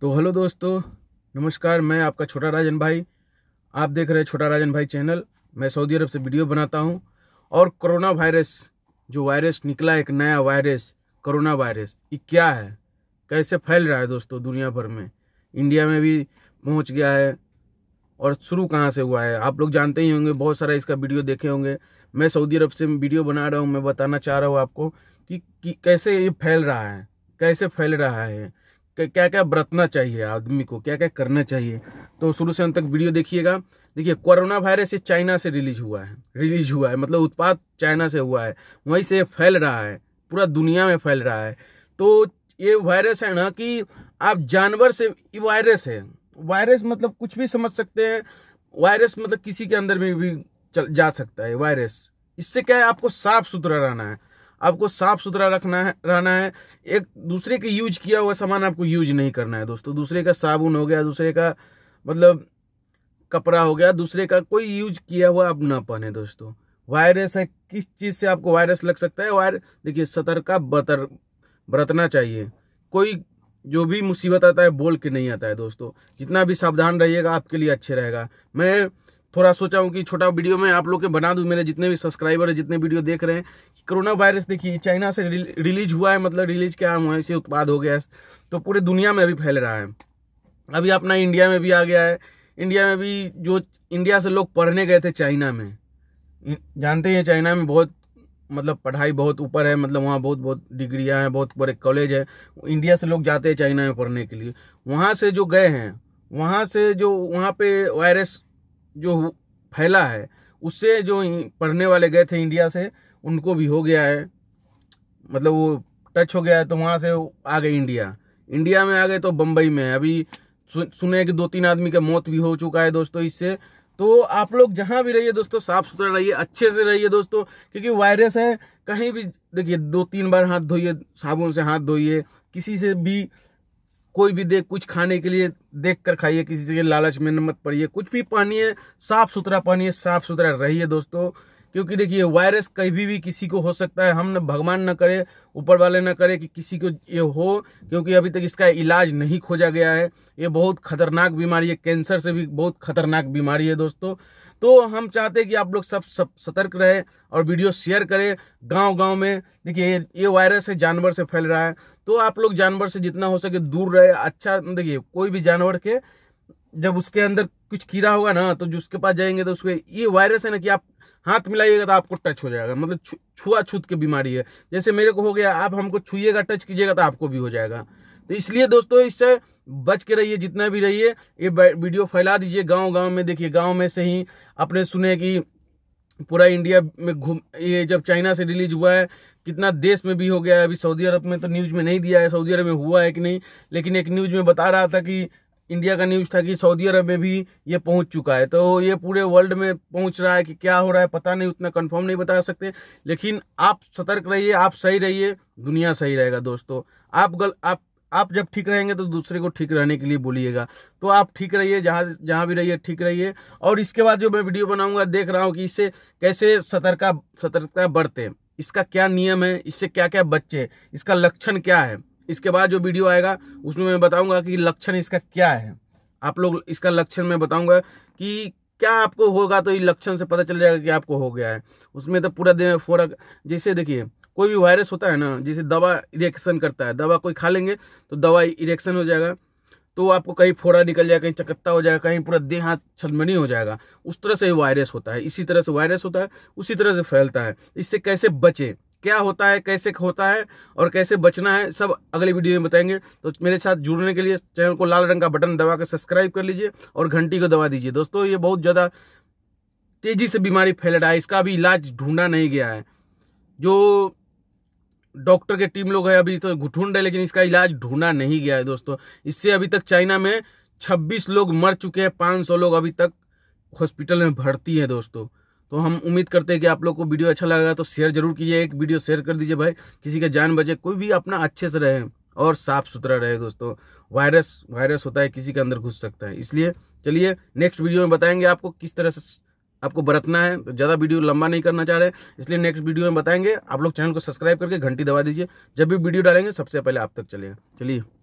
तो हेलो दोस्तों नमस्कार मैं आपका छोटा राजन भाई आप देख रहे हैं छोटा राजन भाई चैनल मैं सऊदी अरब से वीडियो बनाता हूँ और कोरोना वायरस जो वायरस निकला एक नया वायरस कोरोना वायरस ये क्या है कैसे फैल रहा है दोस्तों दुनिया भर में इंडिया में भी पहुँच गया है और शुरू कहाँ से हुआ है आप लोग जानते ही होंगे बहुत सारा इसका वीडियो देखे होंगे मैं सऊदी अरब से वीडियो बना रहा हूँ मैं बताना चाह रहा हूँ आपको कि, कि कैसे ये फैल रहा है कैसे फैल रहा है कि क्या क्या बरतना चाहिए आदमी को क्या क्या करना चाहिए तो शुरू से अंत तक वीडियो देखिएगा देखिए कोरोना वायरस ये चाइना से रिलीज हुआ है रिलीज हुआ है मतलब उत्पाद चाइना से हुआ है वहीं से फैल रहा है पूरा दुनिया में फैल रहा है तो ये वायरस है ना कि आप जानवर से ये वायरस है वायरस मतलब कुछ भी समझ सकते हैं वायरस मतलब किसी के अंदर में भी चल जा सकता है वायरस इससे क्या है आपको साफ सुथरा रहना है आपको साफ सुथरा रखना है रहना है एक दूसरे के यूज किया हुआ सामान आपको यूज नहीं करना है दोस्तों दूसरे का साबुन हो गया दूसरे का मतलब कपड़ा हो गया दूसरे का कोई यूज किया हुआ आप ना पहने दोस्तों वायरस है किस चीज़ से आपको वायरस लग सकता है वायर देखिए सतर्क बतर बरतना चाहिए कोई जो भी मुसीबत आता है बोल के नहीं आता है दोस्तों जितना भी सावधान रहिएगा आपके लिए अच्छे रहेगा मैं थोड़ा सोचा हूँ कि छोटा वीडियो में आप लोग के बना दूँ मेरे जितने भी सब्सक्राइबर है जितने वीडियो देख रहे हैं कि कोरोना वायरस देखिए चाइना से रिलीज हुआ है मतलब रिलीज क्या है से उत्पाद हो गया है तो पूरे दुनिया में अभी फैल रहा है अभी अपना इंडिया में भी आ गया है इंडिया में भी जो इंडिया से लोग पढ़ने गए थे चाइना में जानते हैं चाइना में बहुत मतलब पढ़ाई बहुत ऊपर है मतलब वहाँ बहुत बहुत डिग्रियाँ हैं बहुत बड़े कॉलेज है इंडिया से लोग जाते हैं चाइना में पढ़ने के लिए वहाँ से जो गए हैं वहाँ से जो वहाँ पे वायरस जो फैला है उससे जो पढ़ने वाले गए थे इंडिया से उनको भी हो गया है मतलब वो टच हो गया है तो वहाँ से आ गए इंडिया इंडिया में आ गए तो बम्बई में अभी सुने कि दो तीन आदमी का मौत भी हो चुका है दोस्तों इससे तो आप लोग जहाँ भी रहिए दोस्तों साफ सुथरा रहिए अच्छे से रहिए दोस्तों क्योंकि वायरस है कहीं भी देखिए दो तीन बार हाथ धोइए साबुन से हाथ धोइए किसी से भी कोई भी देख कुछ खाने के लिए देख कर खाइए किसी के लालच में मत पड़िए कुछ भी पहनिए साफ सुथरा पहनिए साफ सुथरा रहिए दोस्तों क्योंकि देखिए वायरस कभी भी किसी को हो सकता है हम भगवान न करे ऊपर वाले न करे कि किसी को ये हो क्योंकि अभी तक इसका इलाज नहीं खोजा गया है ये बहुत खतरनाक बीमारी है कैंसर से भी बहुत खतरनाक बीमारी है दोस्तों तो हम चाहते हैं कि आप लोग सब सब सतर्क रहे और वीडियो शेयर करें गांव गांव में देखिए ये वायरस है जानवर से फैल रहा है तो आप लोग जानवर से जितना हो सके दूर रहे अच्छा देखिए कोई भी जानवर के जब उसके अंदर कुछ कीड़ा होगा ना तो जिसके पास जाएंगे तो उसके ये वायरस है ना कि आप हाथ मिलाइएगा तो आपको टच हो जाएगा मतलब छुआ छूत की बीमारी है जैसे मेरे को हो गया आप हमको छुइएगा टच कीजिएगा तो आपको भी हो जाएगा तो इसलिए दोस्तों इससे बच के रहिए जितना भी रहिए ये वीडियो फैला दीजिए गांव गांव में देखिए गांव में से ही आपने सुने कि पूरा इंडिया में घूम ये जब चाइना से रिलीज हुआ है कितना देश में भी हो गया है अभी सऊदी अरब में तो न्यूज़ में नहीं दिया है सऊदी अरब में हुआ है कि नहीं लेकिन एक न्यूज़ में बता रहा था कि इंडिया का न्यूज़ था कि सऊदी अरब में भी ये पहुंच चुका है तो ये पूरे वर्ल्ड में पहुंच रहा है कि क्या हो रहा है पता नहीं उतना कंफर्म नहीं बता सकते लेकिन आप सतर्क रहिए आप सही रहिए दुनिया सही रहेगा दोस्तों आप गल आप आप जब ठीक रहेंगे तो दूसरे को ठीक रहने के लिए बोलिएगा तो आप ठीक रहिए जहाँ जहाँ भी रहिए ठीक रहिए और इसके बाद जो मैं वीडियो बनाऊंगा देख रहा हूँ कि इससे कैसे सतर्कता सतर्कता बढ़ते इसका क्या नियम है इससे क्या क्या बच्चे इसका लक्षण क्या है इसके बाद जो वीडियो आएगा उसमें मैं बताऊंगा कि लक्षण इसका क्या है आप लोग इसका लक्षण मैं बताऊंगा कि क्या आपको होगा तो ये लक्षण से पता चल जाएगा कि आपको हो गया है उसमें तो पूरा दिन फर्क जैसे देखिए कोई भी वायरस होता है ना जैसे दवा इरेक्शन करता है दवा कोई खा लेंगे तो दवा इरेक्शन हो जाएगा तो आपको कहीं फोड़ा निकल जाएगा कहीं चकत्ता हो जाएगा कहीं पूरा देह हाथ छलमनी हो जाएगा उस तरह से वायरस होता है इसी तरह से वायरस होता है उसी तरह से फैलता है इससे कैसे बचे क्या होता है कैसे होता है और कैसे बचना है सब अगले वीडियो में बताएंगे तो मेरे साथ जुड़ने के लिए चैनल को लाल रंग का बटन दबा कर सब्सक्राइब कर लीजिए और घंटी को दबा दीजिए दोस्तों ये बहुत ज़्यादा तेज़ी से बीमारी फैल रहा है इसका अभी इलाज ढूंढा नहीं गया है जो डॉक्टर के टीम लोग है अभी तो घुटूंड रहे लेकिन इसका इलाज ढूंढा नहीं गया है दोस्तों इससे अभी तक चाइना में 26 लोग मर चुके हैं 500 लोग अभी तक हॉस्पिटल में भर्ती है दोस्तों तो हम उम्मीद करते हैं कि आप लोग को वीडियो अच्छा लगा तो शेयर जरूर कीजिए एक वीडियो शेयर कर दीजिए भाई किसी का जान बचे कोई भी अपना अच्छे से रहे और साफ सुथरा रहे दोस्तों वायरस वायरस होता है किसी के अंदर घुस सकता है इसलिए चलिए नेक्स्ट वीडियो में बताएंगे आपको किस तरह से आपको बरतना है तो ज़्यादा वीडियो लंबा नहीं करना चाह रहे इसलिए नेक्स्ट वीडियो में बताएंगे आप लोग चैनल को सब्सक्राइब करके घंटी दबा दीजिए जब भी वीडियो डालेंगे सबसे पहले आप तक चलेगा चलिए